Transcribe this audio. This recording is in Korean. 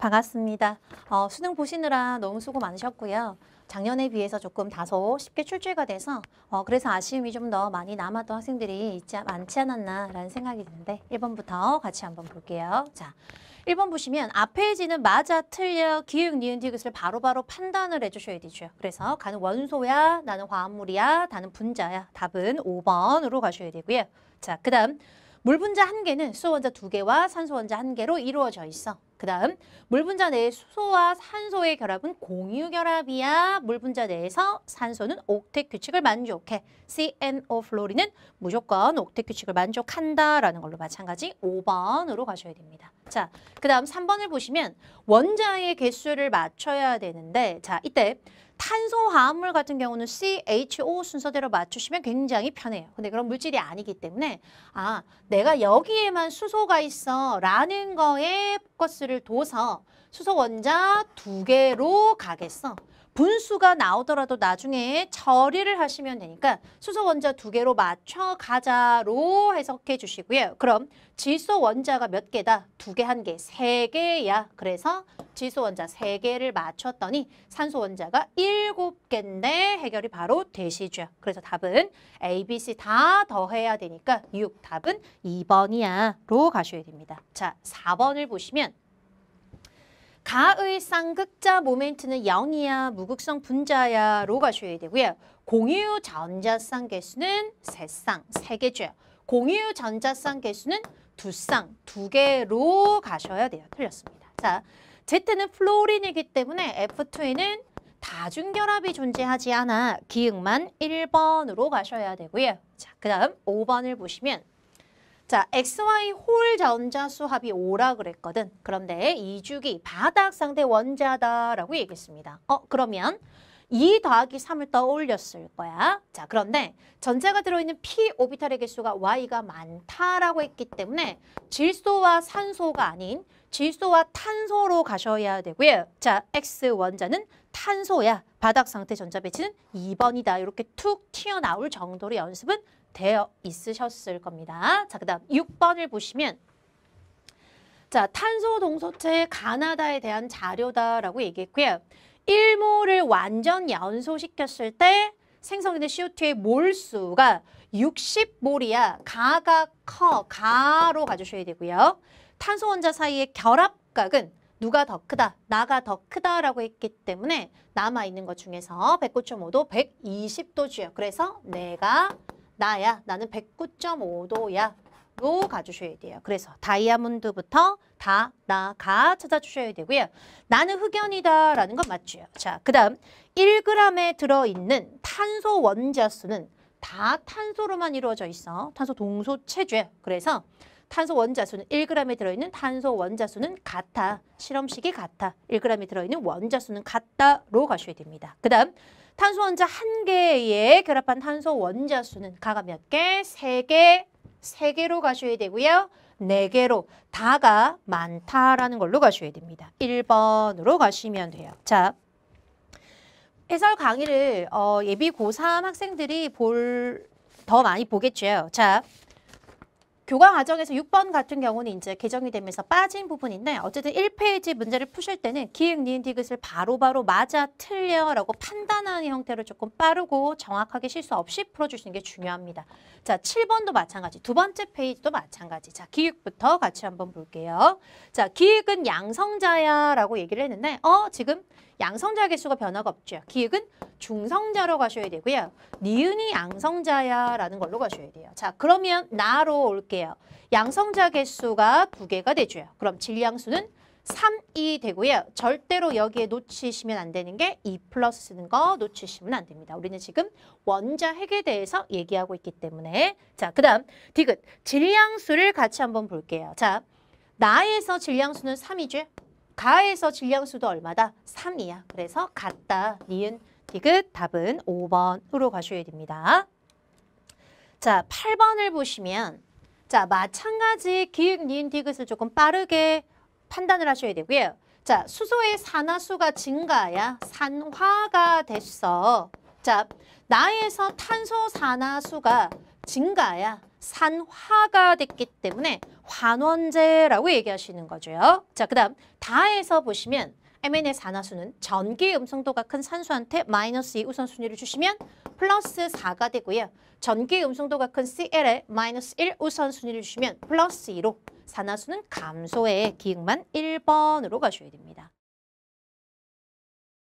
반갑습니다. 어, 수능 보시느라 너무 수고 많으셨고요. 작년에 비해서 조금 다소 쉽게 출제가 돼서 어, 그래서 아쉬움이 좀 더 많이 남았던 학생들이 있지 않지 않았나라는 생각이 드는데 1번부터 같이 한번 볼게요. 자, 1번 보시면 앞에 지는 맞아, 틀려, 기획 니은, 디귿을 바로바로 판단을 해주셔야 되죠. 그래서 가는 원소야, 나는 화합물이야, 나는 분자야. 답은 5번으로 가셔야 되고요. 자, 그 다음 물 분자 한 개는 수소 원자 두 개와 산소 원자 한 개로 이루어져 있어. 그 다음 물 분자 내의 수소와 산소의 결합은 공유 결합이야. 물 분자 내에서 산소는 옥텟 규칙을 만족해. CNO 플로리는 무조건 옥텟 규칙을 만족한다라는 걸로 마찬가지 5번으로 가셔야 됩니다. 자, 그 다음 3번을 보시면 원자의 개수를 맞춰야 되는데 자, 이때 탄소 화합물 같은 경우는 CHO 순서대로 맞추시면 굉장히 편해요. 근데 그런 물질이 아니기 때문에 아 내가 여기에만 수소가 있어 라는 거에 포커스를 원를 둬서 수소 원자 두 개로 가겠어. 분수가 나오더라도 나중에 처리를 하시면 되니까 수소 원자 두 개로 맞춰 가자로 해석해 주시고요. 그럼 질소 원자가 몇 개다? 두 개, 한 개, 세 개야. 그래서 질소 원자 세 개를 맞췄더니 산소 원자가 일곱 개인데 해결이 바로 되시죠. 그래서 답은 A, B, C 다 더해야 되니까 6 답은 2번이야로 가셔야 됩니다. 자, 4번을 보시면 가의 쌍극자 모멘트는 0이야, 무극성 분자야, 로 가셔야 되고요. 공유 전자쌍 개수는 3쌍, 3개죠. 공유 전자쌍 개수는 2쌍, 2개로 가셔야 돼요. 틀렸습니다. 자, Z는 플로린이기 때문에 F2에는 다중결합이 존재하지 않아 기응만 1번으로 가셔야 되고요. 자, 그 다음 5번을 보시면 자, XY 홀 전자수 합이 5라 그랬거든. 그런데 이주기 바닥 상대 원자다라고 얘기했습니다. 어, 그러면 2 더하기 3을 떠올렸을 거야. 자, 그런데 전자가 들어있는 p 오비탈의 개수가 y가 많다라고 했기 때문에 질소와 산소가 아닌 질소와 탄소로 가셔야 되고요. 자, x 원자는 탄소야 바닥 상태 전자 배치는 2번이다. 이렇게 툭 튀어나올 정도로 연습은 되어 있으셨을 겁니다. 자, 그 다음 6번을 보시면 자, 탄소 동소체 가나다에 대한 자료다라고 얘기했고요. 1몰을 완전 연소시켰을 때 생성되는 CO2의 몰수가 60몰이야. 가가 커, 가로 가주셔야 되고요. 탄소 원자 사이의 결합각은 누가 더 크다, 나가 더 크다라고 했기 때문에 남아있는 것 중에서 109.5도 120도 주요. 그래서 내가 나야, 나는 109.5도야. 로 가주셔야 돼요. 그래서 다이아몬드부터 다, 나, 가 찾아주셔야 되고요. 나는 흑연이다 라는 건 맞죠. 자, 그 다음 1g에 들어있는 탄소 원자 수는 다 탄소로만 이루어져 있어. 탄소 동소체주야. 그래서 탄소 원자수는 1g에 들어있는 탄소 원자수는 같아. 실험식이 같아. 1g에 들어있는 원자수는 같다로 가셔야 됩니다. 그 다음 탄소 원자 한 개에 결합한 탄소 원자수는 가가 몇 개? 세 개, 세 개로 가셔야 되고요. 네 개로 다가 많다라는 걸로 가셔야 됩니다. 1번으로 가시면 돼요. 자, 해설 강의를 어, 예비 고3 학생들이 볼 더 많이 보겠죠. 자, 교과 과정에서 6번 같은 경우는 이제 개정이 되면서 빠진 부분인데 어쨌든 1페이지 문제를 푸실 때는 기획, 니은, 디귿을 바로바로 맞아, 틀려라고 판단하는 형태로 조금 빠르고 정확하게 실수 없이 풀어주시는 게 중요합니다. 자, 7번도 마찬가지, 두 번째 페이지도 마찬가지. 자, 기획부터 같이 한번 볼게요. 자, 기획은 양성자야라고 얘기를 했는데 어, 지금 양성자 개수가 변화가 없죠. 기획은 중성자로 가셔야 되고요. 니은이 양성자야라는 걸로 가셔야 돼요. 자, 그러면 나로 올게요. 양성자 개수가 두 개가 되죠. 그럼 질량수는 3이 되고요. 절대로 여기에 놓치시면 안 되는 게 2 플러스 쓰는 거 놓치시면 안 됩니다. 우리는 지금 원자 핵에 대해서 얘기하고 있기 때문에 자, 그 다음 디귿 질량수를 같이 한번 볼게요. 자, 나에서 질량수는 3이죠. 가에서 질량수도 얼마다? 3이야. 그래서 같다. 니은 디귿 답은 5번으로 가셔야 됩니다. 자, 8번을 보시면 자, 마찬가지 기획 니은 디귿을 조금 빠르게 판단을 하셔야 되고요. 자, 수소의 산화수가 증가야 산화가 됐어. 자, 나에서 탄소 산화수가 증가야 산화가 됐기 때문에 환원제라고 얘기하시는 거죠. 자, 그 다음 다에서 보시면 MN의 산화수는 전기 음성도가 큰 산수한테 마이너스 2 우선순위를 주시면 플러스 4가 되고요. 전기 음성도가 큰 CL에 마이너스 1 우선순위를 주시면 플러스 2로 산화수는 감소의 기능만 1번으로 가셔야 됩니다.